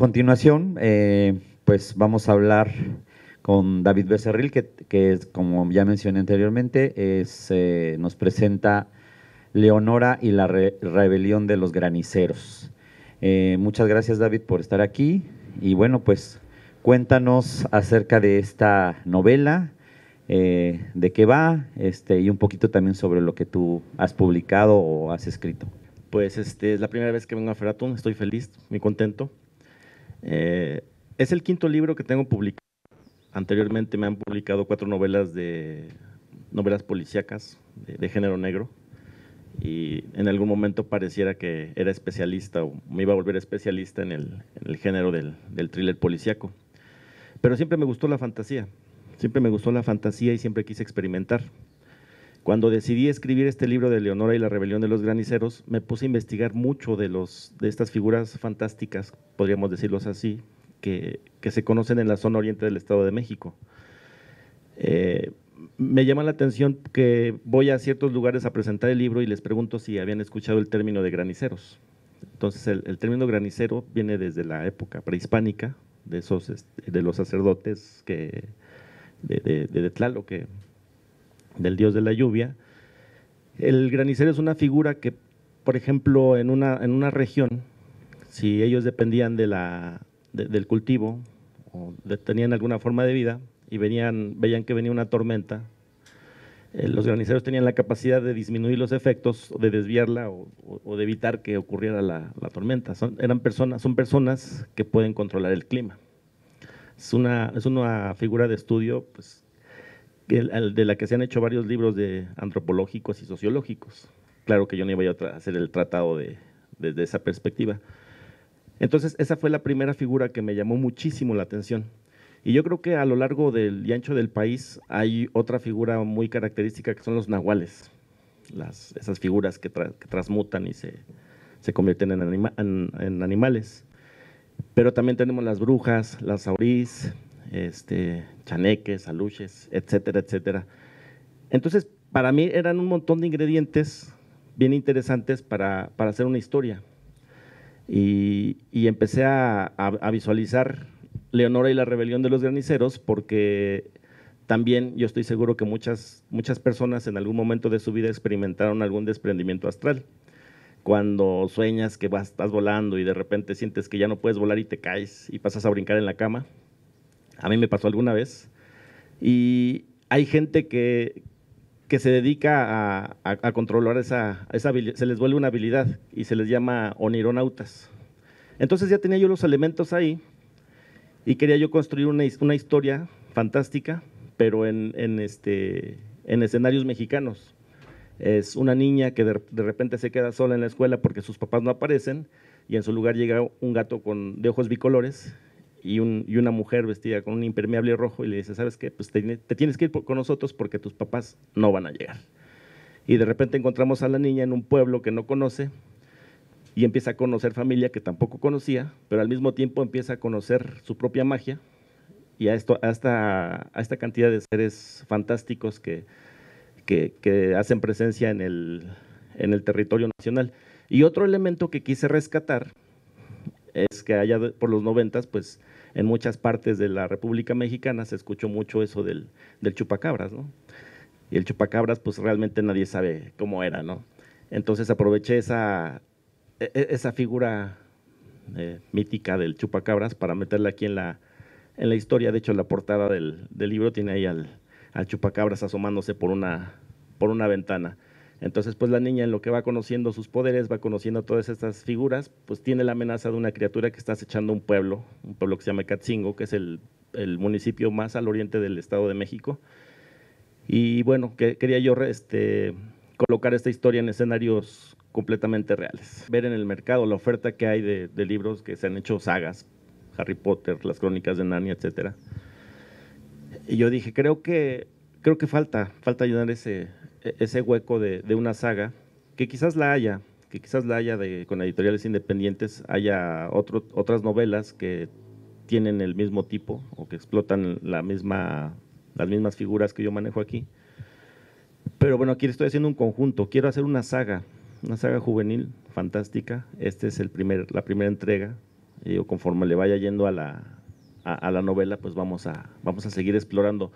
continuación, eh, pues vamos a hablar con David Becerril, que, es, como ya mencioné anteriormente, eh, nos presenta Leonora y la rebelión de los graniceros. Eh, muchas gracias, David, por estar aquí. Y bueno, pues cuéntanos acerca de esta novela, de qué va, este, y un poquito también sobre lo que tú has publicado o has escrito. Pues este, es la primera vez que vengo a Feratún, estoy feliz, muy contento. Eh, es el quinto libro que tengo publicado. Anteriormente me han publicado cuatro novelas de novelas policíacas de, género negro y en algún momento pareciera que era especialista o me iba a volver especialista en el, género del, del, thriller policíaco. Pero siempre me gustó la fantasía, siempre me gustó la fantasía y siempre quise experimentar. Cuando decidí escribir este libro de Leonora y la rebelión de los graniceros, me puse a investigar mucho de, los, de estas figuras fantásticas, podríamos decirlos así, que, se conocen en la zona oriente del Estado de México. Eh, me llama la atención que voy a ciertos lugares a presentar el libro y les pregunto si habían escuchado el término de graniceros. Entonces, el, término granicero viene desde la época prehispánica, de, esos, este, de los sacerdotes que, de, de, Tlaloc, que del dios de la lluvia. El granicero es una figura que, por ejemplo, en una, en una región, si ellos dependían de la, del cultivo o tenían alguna forma de vida y venían, veían que venía una tormenta, eh, los graniceros tenían la capacidad de disminuir los efectos, de desviarla o, de evitar que ocurriera la, tormenta. Son, eran personas, son personas que pueden controlar el clima. Es una, es una figura de estudio pues, de la que se han hecho varios libros de antropológicos y sociológicos. Claro que yo no iba a hacer el tratado desde esa perspectiva. Entonces, esa fue la primera figura que me llamó muchísimo la atención. Y yo creo que a lo largo del y ancho del país hay otra figura muy característica que son los nahuales, esas figuras que, transmutan y se, convierten en, animales. Pero también tenemos las brujas, las saurís, este, chaneques, aluches, etcétera, etcétera. Entonces, para mí eran un montón de ingredientes bien interesantes para, hacer una historia. Y, empecé a, visualizar Leonora y la rebelión de los graniceros porque también yo estoy seguro que muchas, muchas personas en algún momento de su vida experimentaron algún desprendimiento astral. Cuando sueñas que vas, estás volando y de repente sientes que ya no puedes volar y te caes y pasas a brincar en la cama a mí me pasó alguna vez, y hay gente que, que se dedica a, controlar esa, esa, se les vuelve una habilidad y se les llama onironautas. Entonces ya tenía yo los elementos ahí y quería yo construir una, historia fantástica, pero en, este, en escenarios mexicanos. Es una niña que de, de, repente se queda sola en la escuela porque sus papás no aparecen y en su lugar llega un gato con, de ojos bicolores y, una mujer vestida con un impermeable rojo y le dice, ¿sabes qué? Pues te, tienes que ir con nosotros porque tus papás no van a llegar. Y de repente encontramos a la niña en un pueblo que no conoce y empieza a conocer familia que tampoco conocía, pero al mismo tiempo empieza a conocer su propia magia y a, esta, a esta cantidad de seres fantásticos que, que, hacen presencia en el, en el territorio nacional. Y otro elemento que quise rescatar es que allá por los noventas, pues en muchas partes de la República Mexicana se escuchó mucho eso del, del chupacabras, ¿no? Y el chupacabras, pues realmente nadie sabe cómo era, ¿no? Entonces aproveché esa, e, e, esa figura eh, mítica del chupacabras para meterla aquí en la, en la historia. De hecho, la portada del, del libro tiene ahí al, al chupacabras asomándose por una, por una ventana. Entonces, pues la niña en lo que va conociendo sus poderes, va conociendo todas estas figuras, pues tiene la amenaza de una criatura que está acechando un pueblo, un pueblo que se llama Catzingo, que es el, municipio más al oriente del Estado de México. Y bueno, que, quería yo este, colocar esta historia en escenarios completamente reales. Ver en el mercado la oferta que hay de, libros que se han hecho sagas, Harry Potter, las crónicas de Narnia, etcétera. Y yo dije, creo que, creo que falta, falta llenar ese, e-, ese hueco de, una saga, que quizás la haya, que quizás la haya de, con editoriales independientes, haya otro, otras novelas que tienen el mismo tipo o que explotan la misma, las mismas figuras que yo manejo aquí. Pero bueno, aquí estoy haciendo un conjunto, quiero hacer una saga, una saga juvenil fantástica. Esta es el primer, la primera entrega. Y conforme le vaya yendo a la, a la novela, pues vamos a, vamos a seguir explorando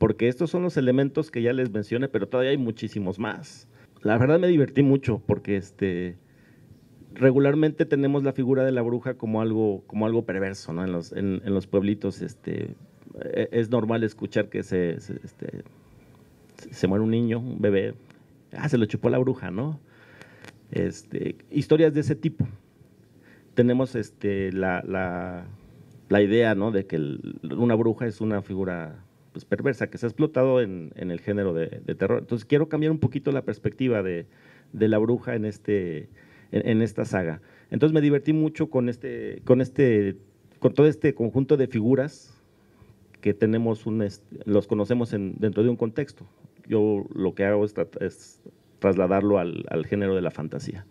porque estos son los elementos que ya les mencioné, pero todavía hay muchísimos más. La verdad me divertí mucho porque este regularmente tenemos la figura de la bruja como algo como algo perverso, ¿no? En los pueblitos este e, es normal escuchar que este, se, muere un niño, un bebé, ah, se lo chupó la bruja, ¿no? Este, historias de ese tipo. Tenemos este, la, idea de que una bruja es una figura pues, perversa que se ha explotado en, el género de, terror. Entonces quiero cambiar un poquito la perspectiva de, la bruja en, este, en, esta saga. Entonces me divertí mucho con, este, con, este, con todo este conjunto de figuras que tenemos los conocemos en, dentro de un contexto. Yo lo que hago es, trasladarlo al género de la fantasía.